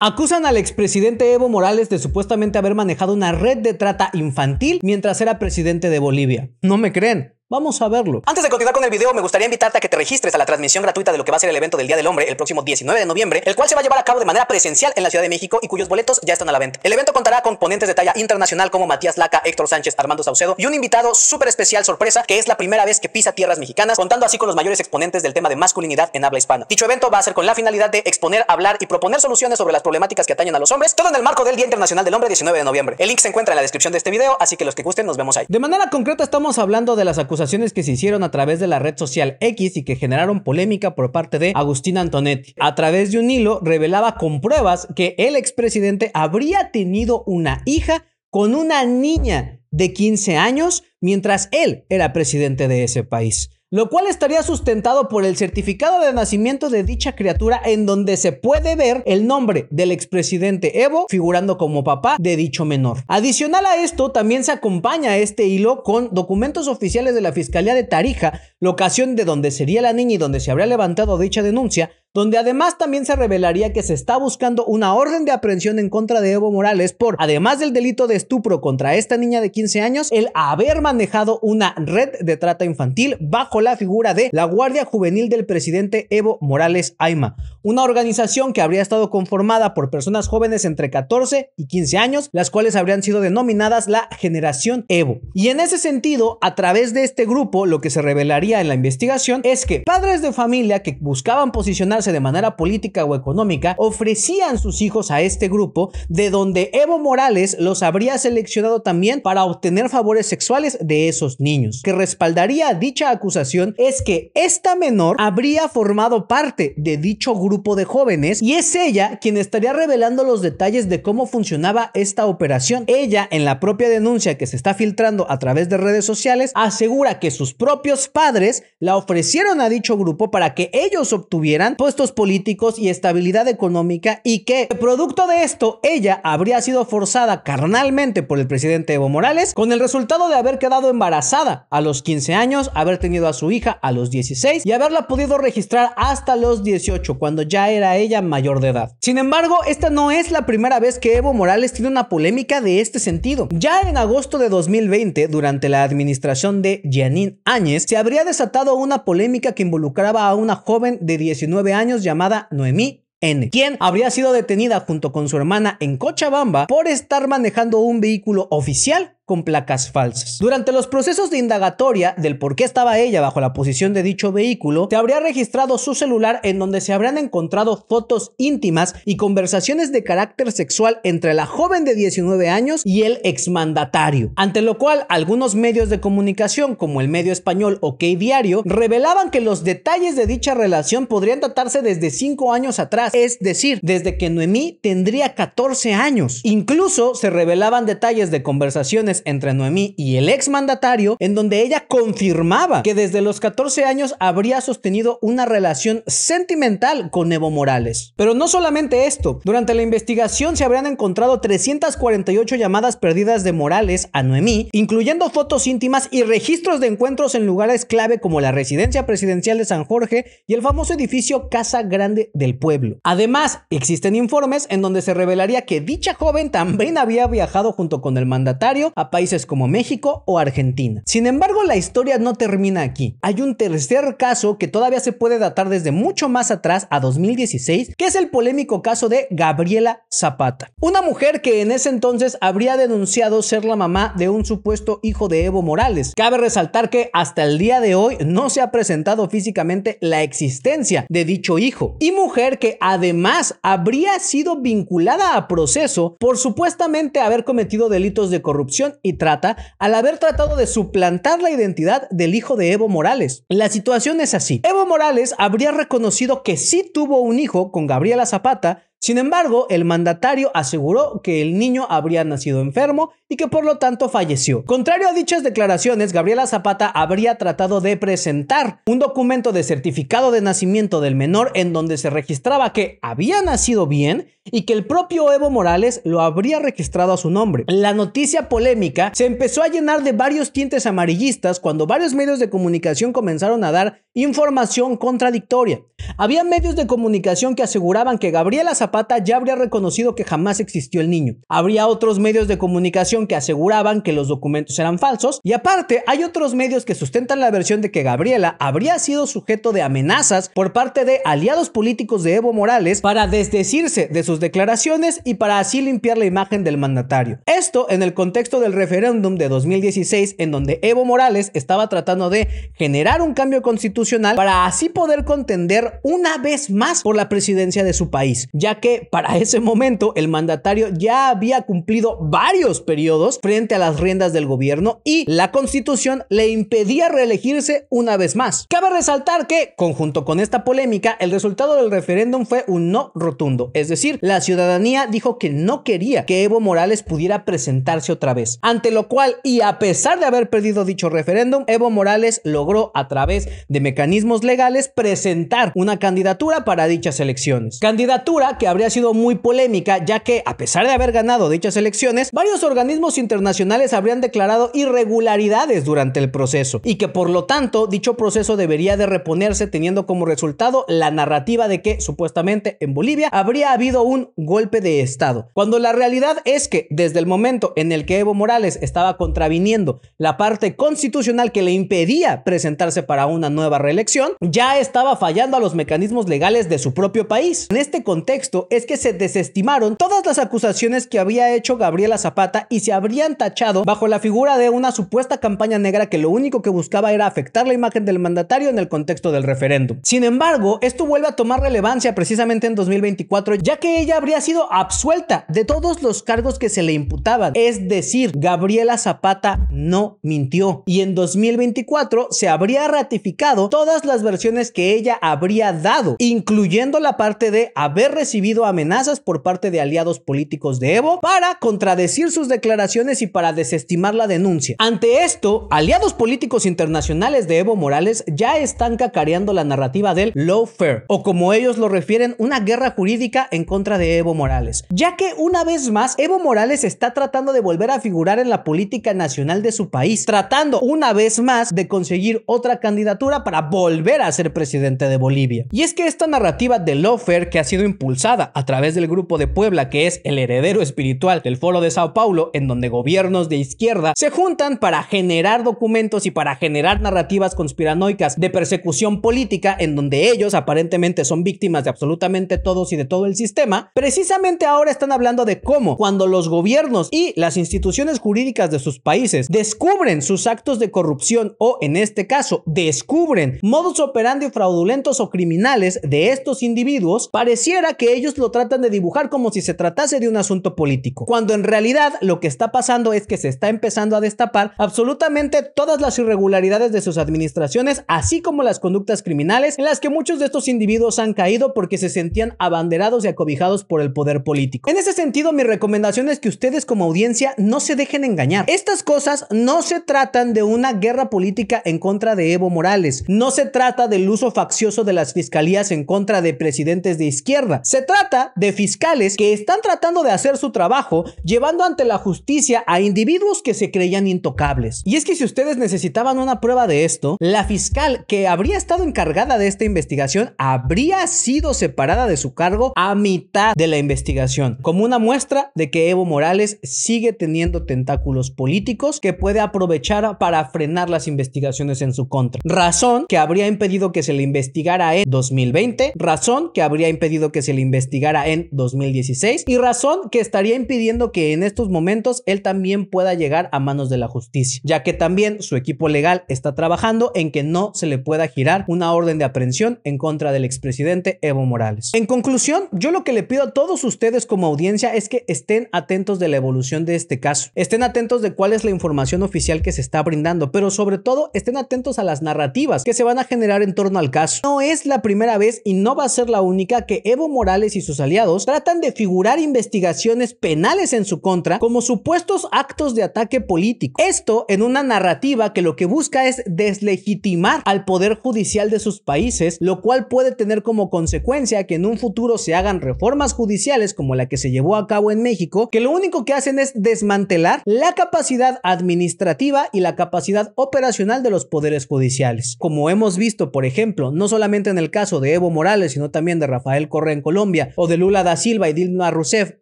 Acusan al expresidente Evo Morales de supuestamente haber manejado una red de trata infantil mientras era presidente de Bolivia. No me creen. Vamos a verlo. Antes de continuar con el video, me gustaría invitarte a que te registres a la transmisión gratuita de lo que va a ser el evento del Día del Hombre el próximo 19 de noviembre, el cual se va a llevar a cabo de manera presencial en la Ciudad de México y cuyos boletos ya están a la venta. El evento contará con ponentes de talla internacional como Matías Laca, Héctor Sánchez, Armando Saucedo y un invitado súper especial sorpresa que es la primera vez que pisa tierras mexicanas, contando así con los mayores exponentes del tema de masculinidad en habla hispana. Dicho evento va a ser con la finalidad de exponer, hablar y proponer soluciones sobre las problemáticas que atañen a los hombres, todo en el marco del Día Internacional del Hombre 19 de noviembre. El link se encuentra en la descripción de este video, así que los que gusten nos vemos ahí. De manera concreta estamos hablando de las acusaciones que se hicieron a través de la red social X y que generaron polémica por parte de Agustín Antonetti. A través de un hilo revelaba con pruebas que el expresidente habría tenido una hija con una niña de 15 años mientras él era presidente de ese país lo cual estaría sustentado por el certificado de nacimiento de dicha criatura en donde se puede ver el nombre del expresidente Evo figurando como papá de dicho menor. Adicional a esto, también se acompaña este hilo con documentos oficiales de la Fiscalía de Tarija, locación de donde sería la niña y donde se habría levantado dicha denuncia, donde además también se revelaría que se está buscando una orden de aprehensión en contra de Evo Morales por, además del delito de estupro contra esta niña de 15 años, el haber manejado una red de trata infantil bajo la figura de la Guardia Juvenil del presidente Evo Morales Aima, una organización que habría estado conformada por personas jóvenes entre 14 y 15 años, las cuales habrían sido denominadas la generación Evo. Y en ese sentido, a través de este grupo, lo que se revelaría en la investigación es que padres de familia que buscaban posicionar de manera política o económica, ofrecían sus hijos a este grupo, de donde Evo Morales los habría seleccionado también para obtener favores sexuales de esos niños. Que respaldaría dicha acusación es que esta menor habría formado parte de dicho grupo de jóvenes y es ella quien estaría revelando los detalles de cómo funcionaba esta operación. Ella, en la propia denuncia que se está filtrando a través de redes sociales, asegura que sus propios padres la ofrecieron a dicho grupo para que ellos obtuvieran estos políticos y estabilidad económica y que, producto de esto, ella habría sido forzada carnalmente por el presidente Evo Morales con el resultado de haber quedado embarazada a los 15 años, haber tenido a su hija a los 16 y haberla podido registrar hasta los 18 cuando ya era ella mayor de edad. Sin embargo, esta no es la primera vez que Evo Morales tiene una polémica de este sentido. Ya en agosto de 2020, durante la administración de Janine Áñez, se habría desatado una polémica que involucraba a una joven de 19 años años llamada Noemí N, quien habría sido detenida junto con su hermana en Cochabamba por estar manejando un vehículo oficial con placas falsas. Durante los procesos de indagatoria del por qué estaba ella bajo la posición de dicho vehículo, se habría registrado su celular en donde se habrían encontrado fotos íntimas y conversaciones de carácter sexual entre la joven de 19 años y el exmandatario. Ante lo cual, algunos medios de comunicación, como el medio español OK Diario, revelaban que los detalles de dicha relación podrían datarse desde 5 años atrás, es decir, desde que Noemí tendría 14 años. Incluso se revelaban detalles de conversaciones entre Noemí y el exmandatario en donde ella confirmaba que desde los 14 años habría sostenido una relación sentimental con Evo Morales. Pero no solamente esto, durante la investigación se habrían encontrado 348 llamadas perdidas de Morales a Noemí, incluyendo fotos íntimas y registros de encuentros en lugares clave como la residencia presidencial de San Jorge y el famoso edificio Casa Grande del Pueblo. Además, existen informes en donde se revelaría que dicha joven también había viajado junto con el mandatario a países como México o Argentina. Sin embargo, la historia no termina aquí. Hay un tercer caso que todavía se puede datar desde mucho más atrás a 2016, que es el polémico caso de Gabriela Zapata, una mujer que en ese entonces habría denunciado ser la mamá de un supuesto hijo de Evo Morales. Cabe resaltar que hasta el día de hoy no se ha presentado físicamente la existencia de dicho hijo y mujer que además habría sido vinculada a proceso por supuestamente haber cometido delitos de corrupción y Trata al haber tratado de suplantar la identidad del hijo de Evo Morales. La situación es así. Evo Morales habría reconocido que sí tuvo un hijo con Gabriela Zapata, sin embargo, el mandatario aseguró que el niño habría nacido enfermo y que por lo tanto falleció. Contrario a dichas declaraciones, Gabriela Zapata habría tratado de presentar un documento de certificado de nacimiento del menor en donde se registraba que había nacido bien y que el propio Evo Morales lo habría registrado a su nombre. La noticia polémica se empezó a llenar de varios tintes amarillistas cuando varios medios de comunicación comenzaron a dar información contradictoria. Había medios de comunicación que aseguraban que Gabriela Zapata ya habría reconocido que jamás existió el niño. Habría otros medios de comunicación que aseguraban que los documentos eran falsos y aparte hay otros medios que sustentan la versión de que Gabriela habría sido sujeto de amenazas por parte de aliados políticos de Evo Morales para desdecirse de sus declaraciones y para así limpiar la imagen del mandatario. Esto en el contexto del referéndum de 2016 en donde Evo Morales estaba tratando de generar un cambio constitucional para así poder contender una vez más por la presidencia de su país, ya que para ese momento el mandatario ya había cumplido varios periodos frente a las riendas del gobierno y la constitución le impedía reelegirse una vez más. Cabe resaltar que, conjunto con esta polémica, el resultado del referéndum fue un no rotundo, es decir, la ciudadanía dijo que no quería que Evo Morales pudiera presentarse otra vez, ante lo cual y a pesar de haber perdido dicho referéndum, Evo Morales logró a través de mecanismos legales presentar una candidatura para dichas elecciones. Candidatura que habría sido muy polémica ya que a pesar de haber ganado dichas elecciones, varios organismos internacionales habrían declarado irregularidades durante el proceso y que por lo tanto dicho proceso debería de reponerse teniendo como resultado la narrativa de que supuestamente en Bolivia habría habido un golpe de Estado, cuando la realidad es que desde el momento en el que Evo Morales estaba contraviniendo la parte constitucional que le impedía presentarse para una nueva reelección, ya estaba fallando a los mecanismos legales de su propio país. En este contexto es que se desestimaron todas las acusaciones que había hecho Gabriela Zapata y se habrían tachado bajo la figura de una supuesta campaña negra que lo único que buscaba era afectar la imagen del mandatario en el contexto del referéndum. Sin embargo, esto vuelve a tomar relevancia precisamente en 2024, ya que ella habría sido absuelta de todos los cargos que se le imputaban. Es decir, Gabriela Zapata no mintió. Y en 2024 se habría ratificado todas las versiones que ella habría dado, incluyendo la parte de haber recibido amenazas por parte de aliados políticos de Evo para contradecir sus declaraciones y para desestimar la denuncia. Ante esto, aliados políticos internacionales de Evo Morales ya están cacareando la narrativa del lawfare, o como ellos lo refieren, una guerra jurídica en contra de Evo Morales, ya que una vez más Evo Morales está tratando de volver a figurar en la política nacional de su país, tratando una vez más de conseguir otra candidatura para volver a ser presidente de Bolivia. Y es que esta narrativa de lawfare que ha sido impulsada a través del grupo de Puebla, que es el heredero espiritual del Foro de Sao Paulo en donde gobiernos de izquierda se juntan para generar documentos y para generar narrativas conspiranoicas de persecución política en donde ellos aparentemente son víctimas de absolutamente todos y de todo el sistema, precisamente ahora están hablando de cómo cuando los gobiernos y las instituciones jurídicas de sus países descubren sus actos de corrupción o en este caso descubren modus operandi fraudulentos o criminales de estos individuos, pareciera que ellos lo tratan de dibujar como si se tratase de un asunto político, cuando en realidad lo que está pasando es que se está empezando a destapar absolutamente todas las irregularidades de sus administraciones, así como las conductas criminales en las que muchos de estos individuos han caído porque se sentían abanderados y acobijados por el poder político. En ese sentido, mi recomendación es que ustedes como audiencia no se dejen engañar. Estas cosas no se tratan de una guerra política en contra de Evo Morales, no se trata del uso faccioso de las fiscalías en contra de presidentes de izquierda, se trata de fiscales que están tratando de hacer su trabajo llevando ante la justicia a individuos que se creían intocables. Y es que si ustedes necesitaban una prueba de esto, la fiscal que habría estado encargada de esta investigación habría sido separada de su cargo a mitad de la investigación, como una muestra de que Evo Morales sigue teniendo tentáculos políticos que puede aprovechar para frenar las investigaciones en su contra. Razón que habría impedido que se le investigara en 2020, razón que habría impedido que se le investigara en 2016 y razón que estaría impidiendo que en estos momentos él también pueda llegar a manos de la justicia, ya que también su equipo legal está trabajando en que no se le pueda girar una orden de aprehensión en contra del expresidente Evo Morales. En conclusión, yo lo que le pido a todos ustedes como audiencia es que estén atentos de la evolución de este caso, estén atentos de cuál es la información oficial que se está brindando, pero sobre todo estén atentos a las narrativas que se van a generar en torno al caso. No es la primera vez y no va a ser la única que Evo Morales y sus aliados tratan de figurar investigaciones penales en su contra como su supuestos actos de ataque político. Esto en una narrativa que lo que busca es deslegitimar al poder judicial de sus países, lo cual puede tener como consecuencia que en un futuro se hagan reformas judiciales como la que se llevó a cabo en México, que lo único que hacen es desmantelar la capacidad administrativa y la capacidad operacional de los poderes judiciales. Como hemos visto, por ejemplo, no solamente en el caso de Evo Morales, sino también de Rafael Correa en Colombia o de Lula da Silva y Dilma Rousseff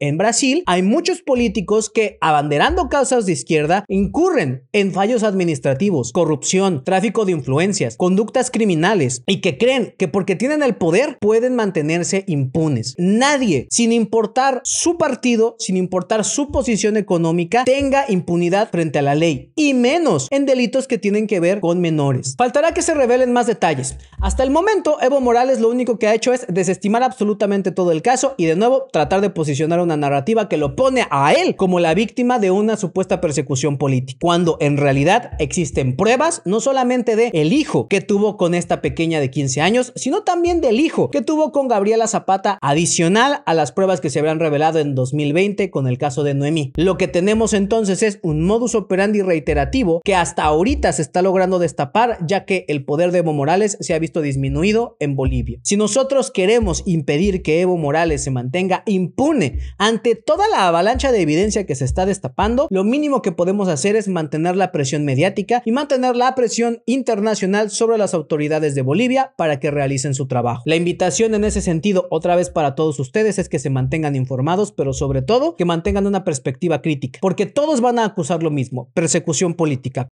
en Brasil, hay muchos políticos que abanderando causas de izquierda, incurren en fallos administrativos, corrupción, tráfico de influencias, conductas criminales y que creen que porque tienen el poder pueden mantenerse impunes. Nadie, sin importar su partido, sin importar su posición económica, tenga impunidad frente a la ley y menos en delitos que tienen que ver con menores. Faltará que se revelen más detalles. Hasta el momento, Evo Morales lo único que ha hecho es desestimar absolutamente todo el caso y de nuevo tratar de posicionar una narrativa que lo pone a él como la víctima de una supuesta persecución política, cuando en realidad existen pruebas no solamente de el hijo que tuvo con esta pequeña de 15 años, sino también del hijo que tuvo con Gabriela Zapata, adicional a las pruebas que se habrán revelado en 2020 con el caso de Noemí. Lo que tenemos entonces es un modus operandi reiterativo que hasta ahorita se está logrando destapar, ya que el poder de Evo Morales se ha visto disminuido en Bolivia. Si nosotros queremos impedir que Evo Morales se mantenga impune ante toda la avalancha de evidencia que se está destapando, lo mínimo que podemos hacer es mantener la presión mediática y mantener la presión internacional sobre las autoridades de Bolivia para que realicen su trabajo. La invitación en ese sentido, otra vez para todos ustedes, es que se mantengan informados, pero sobre todo que mantengan una perspectiva crítica, porque todos van a acusar lo mismo, persecución política,